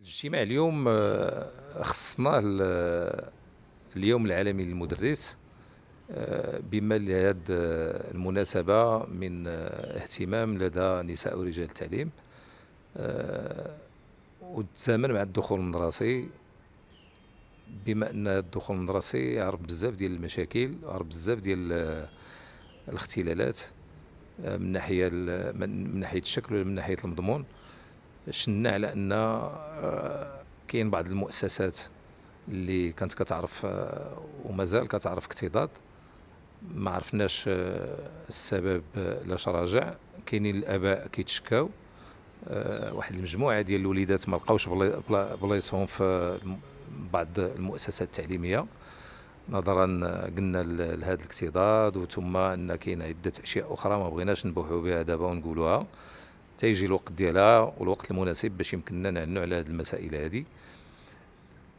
الاجتماع اليوم آه، خصنا اليوم العالمي للمدرس آه، بما لهذه آه، المناسبة من اهتمام لدى نساء ورجال التعليم وتزامن مع الدخول المدرسي بما ان الدخول المدرسي عرف بزاف ديال المشاكل عرف بزاف ديال الاختلالات من ناحيه من ناحيه الشكل ولا من ناحيه المضمون شنا على ان آه، كاين بعض المؤسسات اللي كانت كتعرف آه، ومازال كتعرف اكتضاد ما عرفناش آه، السبب لاش راجع كاينين الاباء كيتشكاو واحد المجموعه ديال الوليدات ما لقاوش بلايصهم في بعض المؤسسات التعليميه نظرا قلنا لهذا الاكتضاد وثم ان كاين عده اشياء اخرى ما بغيناش نبوحوا بها دابا ونقولوها تيجي الوقت ديالها والوقت المناسب باش يمكننا نعنوا على هذه المسائل هذه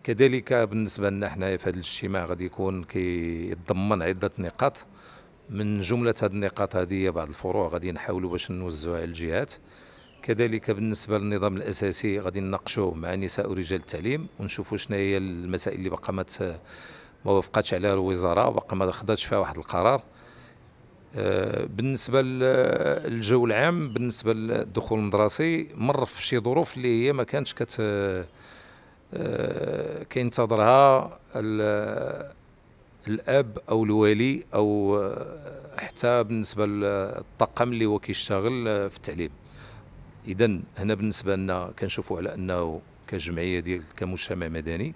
كذلك بالنسبه لنا حنايا في هذا الاجتماع غادي يكون كيتضمن عده نقاط من جمله هذه النقاط هذه بعض الفروع غادي نحاولوا باش نوزعوها على الجهات كذلك بالنسبه للنظام الاساسي غادي نناقشوه مع نساء ورجال التعليم ونشوفوا شنو هي المسائل اللي باقا ما ما وافقتش عليها الوزاره باقا ما خداتش فيها واحد القرار آه، بالنسبه للجو العام بالنسبه للدخول المدرسي مر في شي ظروف اللي هي ما كانتش كت آه، آه، كينتظرها الاب او الوالي او حتى بالنسبه للطاقم اللي هو كيشتغل في التعليم اذا هنا بالنسبه لنا كنشوفوا على انه كجمعيه ديال كمجتمع مدني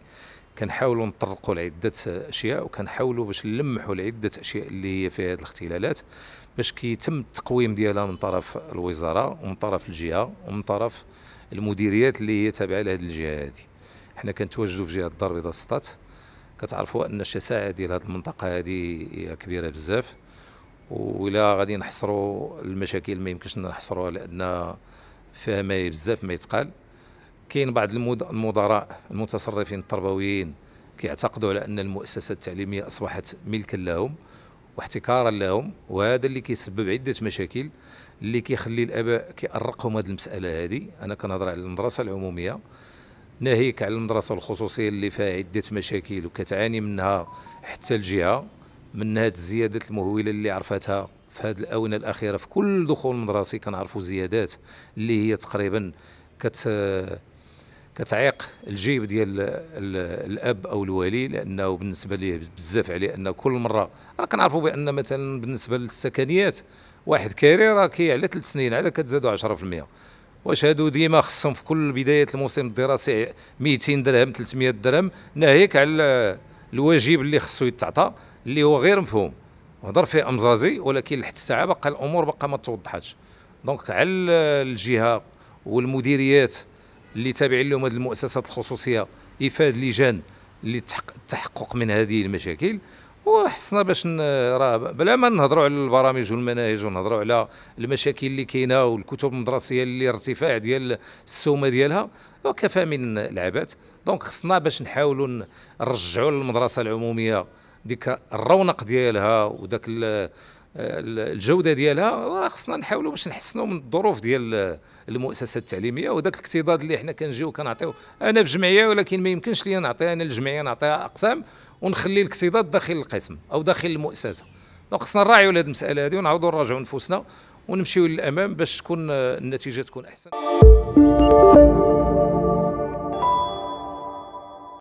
كنحاولوا نطرقوا لعده اشياء وكنحاولوا باش نلمحوا لعده اشياء اللي هي في هذه الاختلالات باش كيتم التقويم ديالها من طرف الوزاره ومن طرف الجهه ومن طرف المديريات اللي هي تابعه لهذه الجهه هذه حنا كنتواجدوا في جهه الدار البيضاء سطات كتعرفوا ان الشساعه ديال هذه المنطقه هذه هي كبيره بزاف وإلا غادي نحصروا المشاكل ما يمكنش نحصروها لان فيها ما بزاف ما يتقال كاين بعض المدراء المتصرفين التربويين كيعتقدوا على ان المؤسسه التعليميه اصبحت ملكا لهم واحتكارا لهم وهذا اللي كيسبب عده مشاكل اللي كيخلي الاباء كيأرقهم هذه المساله هذه انا كنهضر على المدرسه العموميه ناهيك على المدرسه الخصوصيه اللي فيها عده مشاكل وكتعاني منها حتى الجهه من هذه الزيادات المهوله اللي عرفتها في هذه الاونه الاخيره في كل دخول مدرسي كنعرفوا زيادات اللي هي تقريبا كت كتعيق الجيب ديال الاب او الولي لانه بالنسبه ليه بزاف عليه انه كل مره راه كنعرفوا بان مثلا بالنسبه للسكنيات واحد كاري راه كي على ثلاث سنين على كتزادوا 10% واش هادو ديما خصهم في كل بدايه الموسم الدراسي 200 درهم 300 درهم ناهيك على الواجب اللي خصو يتعطى اللي هو غير مفهوم هضر فيه امزازي ولكن لحد الساعه باقا الامور باقا ما توضحتش دونك على الجهه والمديريات اللي تابعين لهم هذه المؤسسات الخصوصيه افاد لجان للتحقق من هذه المشاكل وحسنا باش راه بلا ما نهضروا على البرامج والمناهج ونهضروا على المشاكل اللي كاينه والكتب المدرسيه اللي ارتفاع ديال السومه ديالها وكفى من العبات دونك خصنا باش نحاولوا نرجعوا للمدرسه العموميه ديك الرونق ديالها وداك الجوده ديالها راه خصنا نحاولوا باش نحسنوا من الظروف ديال المؤسسه التعليميه وذاك الاكتضاد اللي حنا كنجيو كنعطيو انا في جمعيه ولكن ما يمكنش لي نعطيها انا الجمعيه نعطيها اقسام ونخلي الاكتضاد داخل القسم او داخل المؤسسه دونك خصنا نراعيوا هذه المساله هذه ونعاودوا نراجعوا نفوسنا ونمشيو للامام باش تكون النتيجه تكون احسن